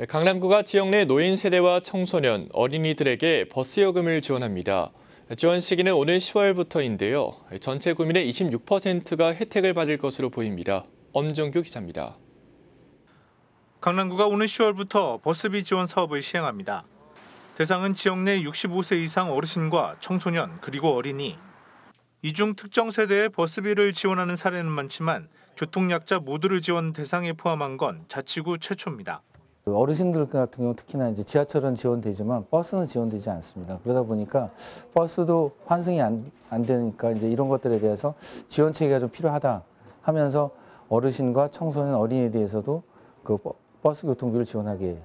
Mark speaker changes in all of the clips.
Speaker 1: 네, 강남구가 지역 내 노인 세대와 청소년, 어린이들에게 버스 요금을 지원합니다. 지원 시기는 오늘 10월부터인데요. 전체 구민의 26%가 혜택을 받을 것으로 보입니다. 엄정규 기자입니다. 강남구가 오늘 10월부터 버스비 지원 사업을 시행합니다. 대상은 지역 내 65세 이상 어르신과 청소년 그리고 어린이. 이 중 특정 세대의 버스비를 지원하는 사례는 많지만 교통약자 모두를 지원 대상에 포함한 건 자치구 최초입니다.
Speaker 2: 그 어르신들 같은 경우 특히나 이제 지하철은 지원되지만 버스는 지원되지 않습니다. 그러다 보니까 버스도 환승이 안, 안 되니까 이제 이런 것들에 대해서 지원 체계가 좀 필요하다 하면서 어르신과 청소년 어린이에 대해서도 그 버스 교통비를 지원하게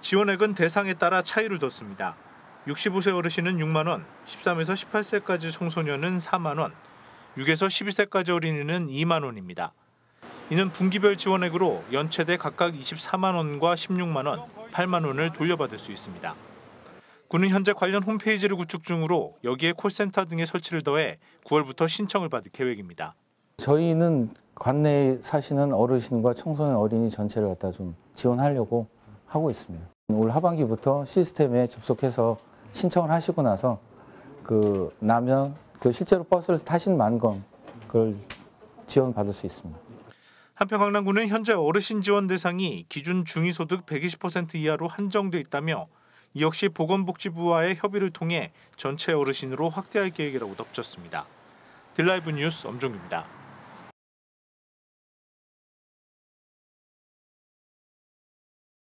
Speaker 1: 지원액은 대상에 따라 차이를 뒀습니다. 65세 어르신은 6만 원, 13에서 18세까지 청소년은 4만 원, 6에서 12세까지 어린이는 2만 원입니다. 이는 분기별 지원액으로 연체대 각각 24만 원과 16만 원, 8만 원을 돌려받을 수 있습니다. 군은 현재 관련 홈페이지를 구축 중으로 여기에 콜센터 등의 설치를 더해 9월부터 신청을 받을 계획입니다.
Speaker 2: 저희는 관내에 사시는 어르신과 청소년 어린이 전체를 갖다 좀 지원하려고 하고 있습니다. 올 하반기부터 시스템에 접속해서 신청을 하시고 나서 그 나면 그 실제로 버스를 타신 만건 그걸 지원받을 수 있습니다.
Speaker 1: 한편 강남구는 현재 어르신 지원 대상이 기준 중위소득 120% 이하로 한정돼 있다며 이 역시 보건복지부와의 협의를 통해 전체 어르신으로 확대할 계획이라고 덧붙였습니다. 딜라이브 뉴스 엄종규입니다.